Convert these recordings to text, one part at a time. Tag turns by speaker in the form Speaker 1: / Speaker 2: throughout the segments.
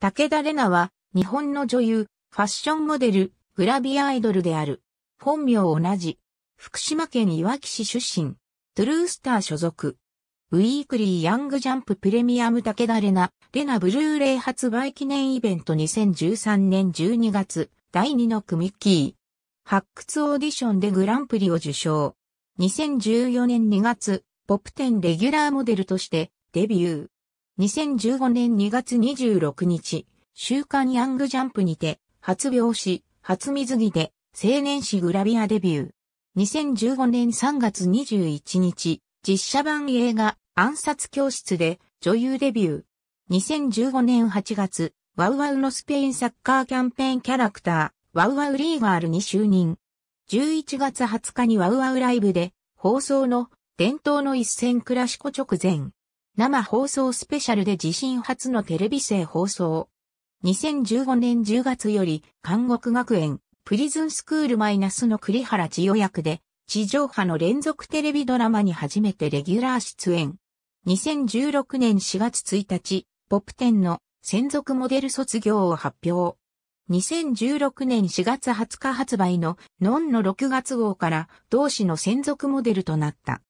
Speaker 1: 武田玲奈は、日本の女優、ファッションモデル、グラビアアイドル
Speaker 2: である。本名同じ。福島県いわき市出身。トゥルースター所属。ウィークリーヤングジャンププレミアム武田玲奈、玲奈ブルーレイ発売記念イベント2013年12月、第2の組キー。発掘オーディションでグランプリを受賞。2014年2月、ポップ10レギュラーモデルとしてデビュー。2015年2月26日、週刊ヤングジャンプにて、初病死、初水着で、青年誌グラビアデビュー。2015年3月21日、実写版映画、暗殺教室で、女優デビュー。2015年8月、ワウワウのスペインサッカーキャンペーンキャラクター、ワウワウリーガールに就任。11月20日にワウワウライブで、放送の伝統の一戦クラシコ直前、生放送スペシャルで自身初のテレビ生放送。2015年10月より、監獄学園、プリズンスクールマイナスの栗原千代役で、地上波の連続テレビドラマに初めてレギュラー出演。2016年4月1日、ポップ10の専属モデル卒業を発表。2016年4月20日発売のノンの6月号から同志の専属モデルとなった。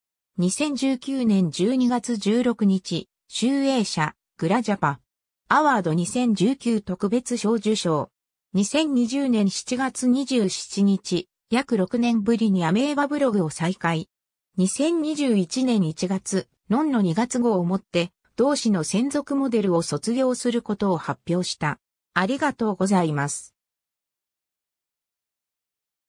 Speaker 2: 2019年12月16日、集英社、グラジャパ、アワード2019特別賞受賞。2020年7月27日、約6年ぶりにアメーバブログを再開。2021年1月、ノンの2月号をもって、同志の専属モデルを卒業することを
Speaker 1: 発表した。ありがとうございます。